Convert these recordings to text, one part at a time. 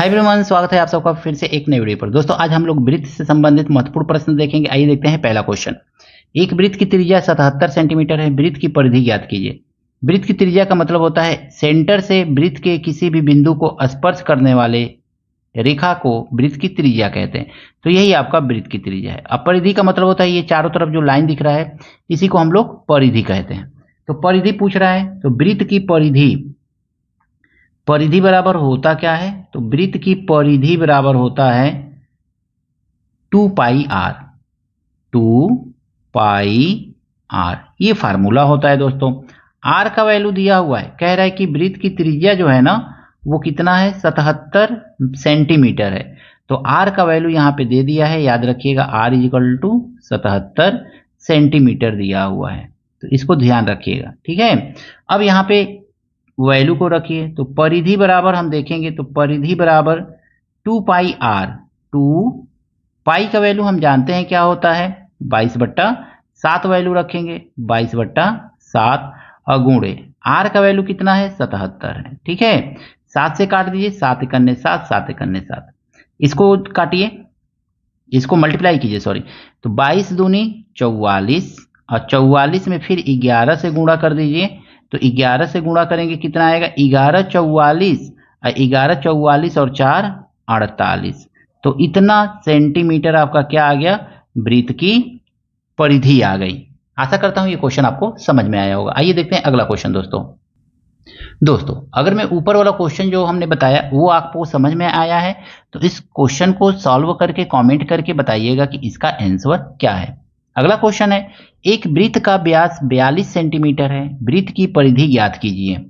high everyone स्वागत है आप सबका फिर से एक नए वीडियो पर दोस्तों आज हम लोग वृत्त से संबंधित महत्वपूर्ण प्रश्न देखेंगे आइए देखते हैं पहला क्वेश्चन एक वृत्त की त्रिज्या सतहत्तर सेंटीमीटर है वृत्त की परिधि ज्ञात कीजिए वृत्त की त्रिज्या का मतलब होता है सेंटर से वृत्त के किसी भी बिंदु को स्पर्श करने वाले रेखा को वृत्त की त्रिज्या कहते हैं तो यही आपका वृत्त की त्रिज्या है अब परिधि का मतलब होता है ये चारों तरफ जो लाइन दिख रहा है इसी को हम लोग परिधि कहते हैं तो परिधि पूछ रहा है तो वृत्त की परिधि परिधि बराबर होता क्या है तो वृत्त की परिधि बराबर होता है two pi R two pi R ये फार्मूला होता है दोस्तों आर का वैल्यू दिया हुआ है कह रहा है कि वृत्त की त्रिज्या जो है ना वो कितना है सतहत्तर सेंटीमीटर है तो आर का वैल्यू यहां पे दे दिया है याद रखिएगा आर इजिकल टू सतहत्तर सेंटीमीटर दिया हुआ है तो इसको ध्यान रखिएगा ठीक है अब यहां पे वैल्यू को रखिए तो परिधि बराबर हम देखेंगे तो परिधि बराबर two pi R two pi का वैल्यू हम जानते हैं क्या होता है बाईस बट्टा सात वैल्यू रखेंगे बाईस बट्टा सात अगुणे आर का वैल्यू कितना है सतहत्तर है ठीक है सात से काट दीजिए सात इकन्ने सात सात इकन्ने सात इसको काटिए इसको मल्टीप्लाई कीजिए सॉरी तो बाईस दूनी चौवालीस और चौवालीस में फिर ग्यारह से गुणा कर दीजिए तो ग्यारह से गुणा करेंगे कितना आएगा ग्यारह चौवालीस ग्यारह चौवालीस और चार अड़तालीस तो इतना सेंटीमीटर आपका क्या आ गया वृत्त की परिधि आ गई आशा करता हूं ये क्वेश्चन आपको समझ में आया होगा आइए देखते हैं अगला क्वेश्चन दोस्तों दोस्तों अगर मैं ऊपर वाला क्वेश्चन जो हमने बताया वो आपको समझ में आया है तो इस क्वेश्चन को सॉल्व करके कमेंट करके बताइएगा कि इसका आंसर क्या है अगला क्वेश्चन है एक वृत्त का व्यास 42 सेंटीमीटर है वृत्त की परिधि ज्ञात कीजिए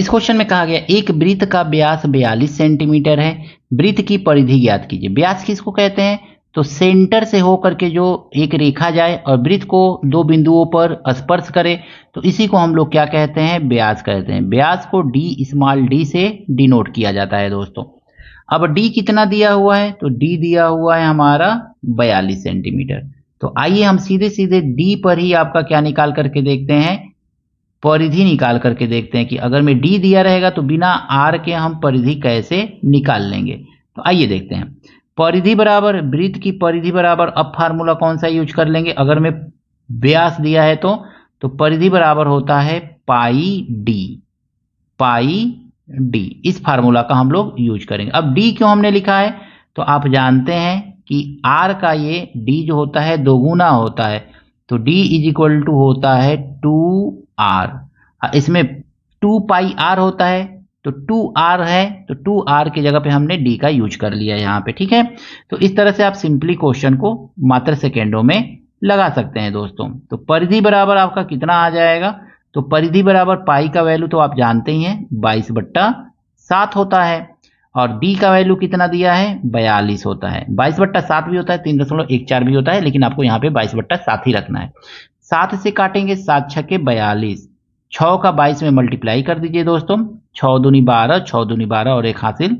इस क्वेश्चन में कहा गया एक वृत्त का व्यास 42 सेंटीमीटर है वृत्त की परिधि ज्ञात कीजिए व्यास किसको कहते हैं तो सेंटर से होकर के जो एक रेखा जाए और वृत्त को दो बिंदुओं पर स्पर्श करे तो इसी को हम लोग क्या कहते हैं ब्यास कहते हैं ब्यास को डी स्मॉल डी से डिनोट किया जाता है दोस्तों अब डी कितना दिया हुआ है तो डी दिया हुआ है हमारा बयालीस सेंटीमीटर तो आइए हम सीधे सीधे डी पर ही आपका क्या निकाल करके देखते हैं परिधि निकाल करके देखते हैं कि अगर में डी दिया रहेगा तो बिना आर के हम परिधि कैसे निकाल लेंगे तो आइए देखते हैं परिधि बराबर वृत्त की परिधि बराबर अब फार्मूला कौन सा यूज कर लेंगे अगर में व्यास दिया है तो तो परिधि बराबर होता है पाई डी पाई डी इस फार्मूला का हम लोग यूज करेंगे अब डी क्यों हमने लिखा है तो आप जानते हैं कि आर का ये डी जो होता है दोगुना होता है तो डी इज इक्वल टू होता है टू आर हाँ, इसमें टू पाई आर होता है तो टू आर है तो टू आर की जगह पे हमने डी का यूज कर लिया यहाँ पे ठीक है तो इस तरह से आप सिंपली क्वेश्चन को मात्र सेकेंडों में लगा सकते हैं दोस्तों तो परिधि बराबर आपका कितना आ जाएगा तो परिधि बराबर पाई का वैल्यू तो आप जानते ही हैं बाईस बट्टा सात होता है और डी का वैल्यू कितना दिया है बयालीस होता है बाईस बट्टा सात भी होता है तीन दशमलव एक चार भी होता है लेकिन आपको यहाँ पे बाईस बट्टा सात ही रखना है सात से काटेंगे सात के बयालीस छ का बाईस में मल्टीप्लाई कर दीजिए दोस्तों छ दूनी बारह छ दूनी बारह और एक हासिल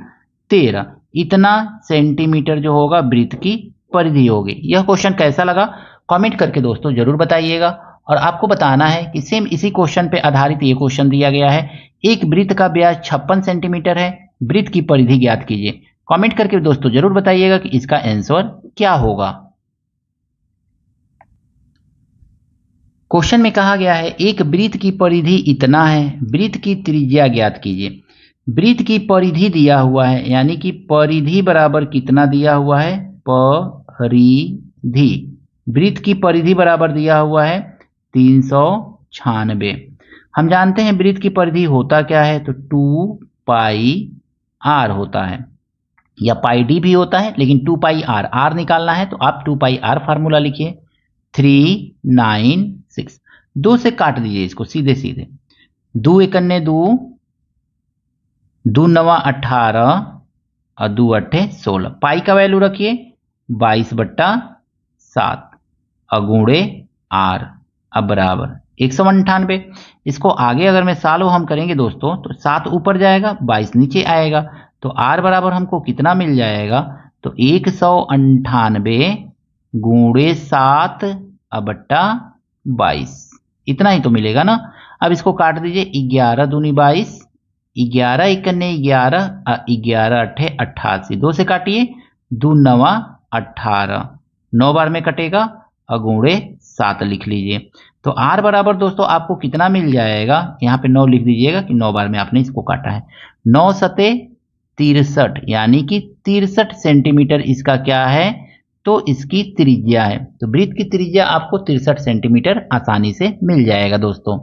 तेरह इतना सेंटीमीटर जो होगा वृत्त की परिधि होगी यह क्वेश्चन कैसा लगा कमेंट करके दोस्तों ज़रूर बताइएगा और आपको बताना है कि सेम इसी क्वेश्चन पे आधारित ये क्वेश्चन दिया गया है एक वृत्त का ब्याज छप्पन सेंटीमीटर है वृत्त की परिधि ज्ञात कीजिए कमेंट करके दोस्तों जरूर बताइएगा कि इसका आंसर क्या होगा क्वेश्चन में कहा गया है एक वृत्त की परिधि इतना है वृत्त की त्रिज्या ज्ञात कीजिए वृत्त की परिधि दिया हुआ है यानी कि परिधि बराबर कितना दिया हुआ है परिधि वृत्त की परिधि बराबर दिया हुआ है तीन सौ छानबे हम जानते हैं वृत्त की परिधि होता क्या है तो टू पाई आर होता है या पाई डी भी होता है लेकिन टू पाई आर आर निकालना है तो आप टू पाई आर फार्मूला लिखिए थ्री नाइन सिक्स दो से काट दीजिए इसको सीधे सीधे दो इकन्ने दो दो नवा अठारह और दो अट्ठे सोलह पाई का वैल्यू रखिए बाईस बट्टा सात अगूड़े आर अब बराबर एक सौ अंठानवे इसको आगे अगर मैं साल वो हम करेंगे दोस्तों तो सात ऊपर जाएगा बाईस नीचे आएगा तो आर बराबर हमको कितना मिल जाएगा तो एक सौ अंठानवे गुणे सात अबट्टा बाईस इतना ही तो मिलेगा ना अब इसको काट दीजिए ग्यारह दूनी बाईस ग्यारह इकन्ने ग्यारह ग्यारह अट्ठे अट्ठासी दो से काटिए दो नवा अठारह नौ बार में कटेगा अगूढ़े सात लिख लीजिए तो आर बराबर दोस्तों आपको कितना मिल जाएगा यहाँ पे नौ लिख दीजिएगा कि नौ बार में आपने इसको काटा है नौ सते तिरसठ यानी कि तिरसठ सेंटीमीटर इसका क्या है तो इसकी त्रिज्या है तो वृत्त की त्रिज्या आपको तिरसठ सेंटीमीटर आसानी से मिल जाएगा दोस्तों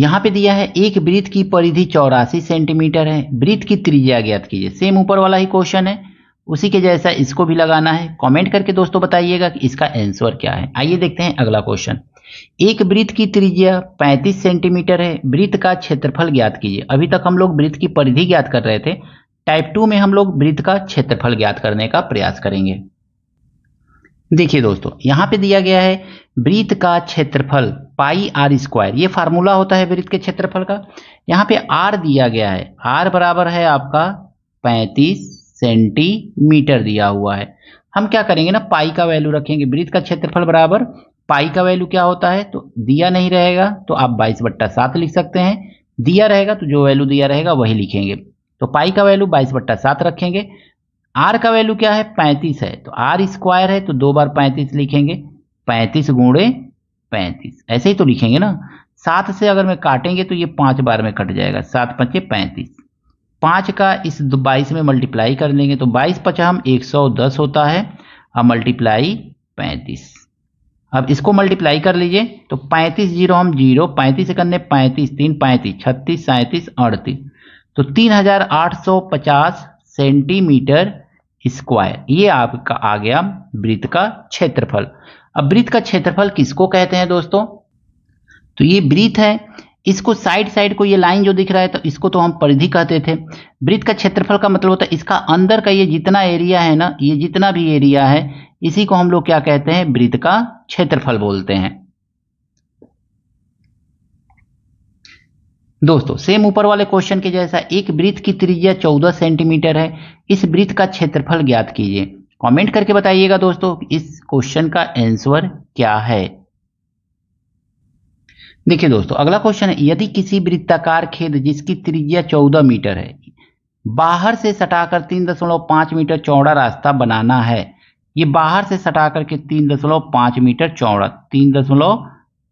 यहाँ पे दिया है एक वृत्त की परिधि चौरासी सेंटीमीटर है वृत्त की त्रिज्या ज्ञात कीजिए सेम ऊपर वाला ही क्वेश्चन है उसी के जैसा इसको भी लगाना है कमेंट करके दोस्तों बताइएगा कि इसका आंसर क्या है आइए देखते हैं अगला क्वेश्चन एक वृत्त की त्रिज्या 35 सेंटीमीटर है वृत्त का क्षेत्रफल ज्ञात कीजिए अभी तक हम लोग वृत्त की परिधि ज्ञात कर रहे थे टाइप टू में हम लोग वृत्त का क्षेत्रफल ज्ञात करने का प्रयास करेंगे देखिए दोस्तों यहां पे दिया गया है वृत्त का क्षेत्रफल पाई आर स्क्वायर ये फार्मूला होता है वृत्त के क्षेत्रफल का यहां पे आर दिया गया है आर बराबर है आपका पैंतीस सेंटीमीटर दिया हुआ है हम क्या करेंगे ना पाई का वैल्यू रखेंगे वृत्त का क्षेत्रफल बराबर पाई का वैल्यू क्या होता है तो दिया नहीं रहेगा तो आप बाईस बट्टा सात लिख सकते हैं दिया रहेगा तो जो वैल्यू दिया रहेगा वही लिखेंगे तो पाई का वैल्यू बाईस बट्टा सात रखेंगे आर का वैल्यू क्या है पैंतीस है तो आर स्क्वायर है तो दो बार पैंतीस लिखेंगे पैंतीस गुणे पैंतीस ऐसे ही तो लिखेंगे ना सात से अगर मैं काटेंगे तो ये पांच बार में कट जाएगा सात पंचे पैंतीस पाँच का इस बाईस में मल्टीप्लाई कर लेंगे तो बाईस पचाम एक सौ दस होता है और मल्टीप्लाई पैंतीस अब इसको मल्टीप्लाई कर लीजिए तो पैंतीस जीरो हम जीरो पैंतीस करने पैंतीस तीन पैंतीस छत्तीस सैंतीस अड़तीस तो तीन हजार आठ सौ पचास सेंटीमीटर स्क्वायर ये आपका आ गया वृत्त का क्षेत्रफल अब वृत्त का क्षेत्रफल किसको कहते हैं दोस्तों तो ये वृत्त है इसको साइड साइड को ये लाइन जो दिख रहा है तो इसको तो हम परिधि कहते थे वृत्त का क्षेत्रफल का मतलब होता है इसका अंदर का ये जितना एरिया है ना ये जितना भी एरिया है इसी को हम लोग क्या कहते हैं वृत्त का क्षेत्रफल बोलते हैं दोस्तों सेम ऊपर वाले क्वेश्चन के जैसा एक वृत्त की त्रिज्या 14 सेंटीमीटर है इस वृत्त का क्षेत्रफल ज्ञात कीजिए कमेंट करके बताइएगा दोस्तों इस क्वेश्चन का आंसर क्या है देखिए दोस्तों अगला क्वेश्चन है यदि किसी वृत्ताकार खेद जिसकी त्रिज्या चौदह मीटर है बाहर से सटाकर तीन दशमलव पांच मीटर चौड़ा रास्ता बनाना है ये बाहर से सटा करके तीन दशमलव पांच मीटर चौड़ा तीन दशमलव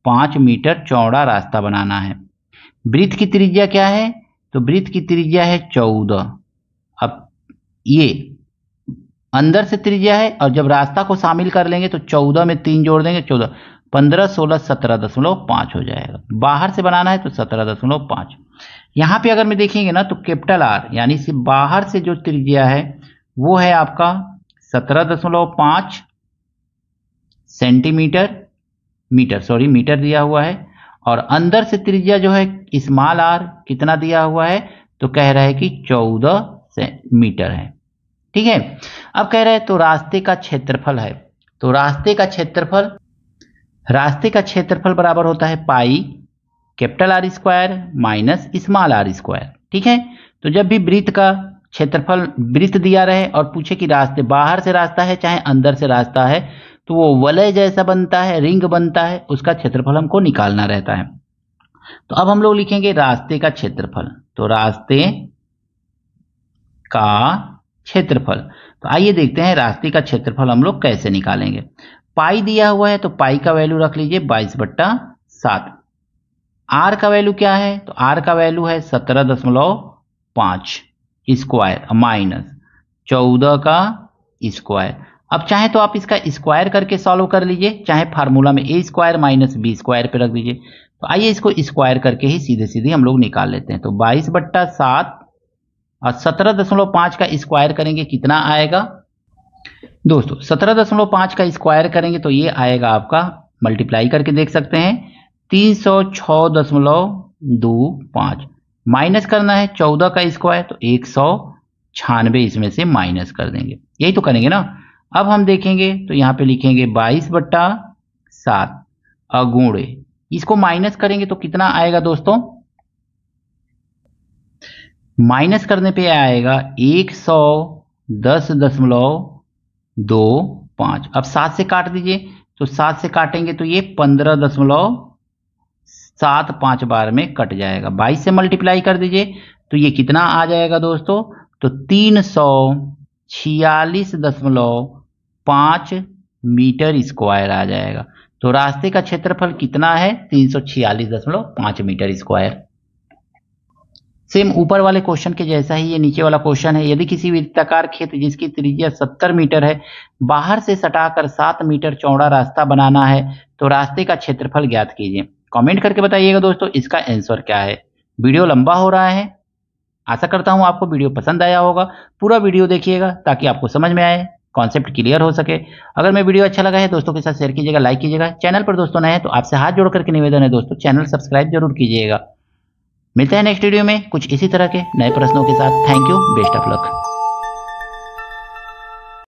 पांच मीटर चौड़ा रास्ता बनाना है वृत्त की त्रिज्या क्या है तो वृत्त की त्रिज्या है चौदह अब ये अंदर से त्रिज्या है और जब रास्ता को शामिल कर लेंगे तो चौदह में तीन जोड़ देंगे चौदह पंद्रह सोलह सत्रह दशमलव पाँच हो जाएगा बाहर से बनाना है तो सत्रह दशमलव पाँच यहाँ पर अगर मैं देखेंगे ना तो कैपिटल आर यानी से बाहर से जो त्रिज्या है वो है आपका सत्रह दशमलव पाँच सेंटीमीटर मीटर सॉरी मीटर दिया हुआ है और अंदर से त्रिज्या जो है स्मॉल आर कितना दिया हुआ है तो कह रहा है कि चौदह मीटर है ठीक है अब कह रहे हैं तो रास्ते का क्षेत्रफल है तो रास्ते का क्षेत्रफल रास्ते का क्षेत्रफल बराबर होता है pi capital R square minus small R square ठीक है तो जब भी वृत्त का क्षेत्रफल वृत्त दिया रहे और पूछे कि रास्ते बाहर से रास्ता है चाहे अंदर से रास्ता है तो वो वलय जैसा बनता है रिंग बनता है उसका क्षेत्रफल हमको निकालना रहता है तो अब हम लोग लिखेंगे रास्ते का क्षेत्रफल तो रास्ते का क्षेत्रफल तो आइए देखते हैं रास्ते का क्षेत्रफल हम लोग कैसे निकालेंगे पाई दिया हुआ है तो पाई का वैल्यू रख लीजिए बाईस बट्टा सात आर का वैल्यू क्या है तो आर का वैल्यू है सत्रह दशमलव पांच स्क्वायर माइनस चौदह का स्क्वायर अब चाहे तो आप इसका स्क्वायर करके सॉल्व कर लीजिए चाहे फार्मूला में A square minus B square पर रख दीजिए तो आइए इसको स्क्वायर करके ही सीधे सीधे हम लोग निकाल लेते हैं तो बाईस बट्टा सात और सत्रह दशमलव पांच का स्क्वायर करेंगे कितना आएगा दोस्तों सत्रह दशमलव पांच का स्क्वायर करेंगे तो ये आएगा आपका मल्टीप्लाई करके देख सकते हैं तीन सौ छह दशमलव दो पांच माइनस करना है चौदह का स्क्वायर तो एक सौ छानबे इसमें से माइनस कर देंगे यही तो करेंगे ना अब हम देखेंगे तो यहां पे लिखेंगे बाईस बट्टा सात अगुणे इसको माइनस करेंगे तो कितना आएगा दोस्तों माइनस करने पे आएगा एक सौ दस दशमलव दो पांच अब सात से काट दीजिए तो सात से काटेंगे तो ये पंद्रह दशमलव सात पांच बार में कट जाएगा बाईस से मल्टीप्लाई कर दीजिए तो ये कितना आ जाएगा दोस्तों तो तीन सौ छियालीस दशमलव पांच मीटर स्क्वायर आ जाएगा तो रास्ते का क्षेत्रफल कितना है तीन सौ छियालीस दशमलव पांच मीटर स्क्वायर सेम ऊपर वाले क्वेश्चन के जैसा ही ये नीचे वाला क्वेश्चन है यदि किसी वृत्ताकार क्षेत्र जिसकी त्रिज्या सत्तर मीटर है बाहर से सटाकर सात मीटर चौड़ा रास्ता बनाना है तो रास्ते का क्षेत्रफल ज्ञात कीजिए कमेंट करके बताइएगा दोस्तों इसका आंसर क्या है वीडियो लंबा हो रहा है आशा करता हूँ आपको वीडियो पसंद आया होगा पूरा वीडियो देखिएगा ताकि आपको समझ में आए कॉन्सेप्ट क्लियर हो सके अगर मैं वीडियो अच्छा लगा है दोस्तों के साथ शेयर कीजिएगा लाइक कीजिएगा चैनल पर दोस्तों नए हैं तो आपसे हाथ जोड़ करके निवेदन है दोस्तों चैनल सब्सक्राइब जरूर कीजिएगा मिलते हैं नेक्स्ट वीडियो में कुछ इसी तरह के नए प्रश्नों के साथ thank you best of luck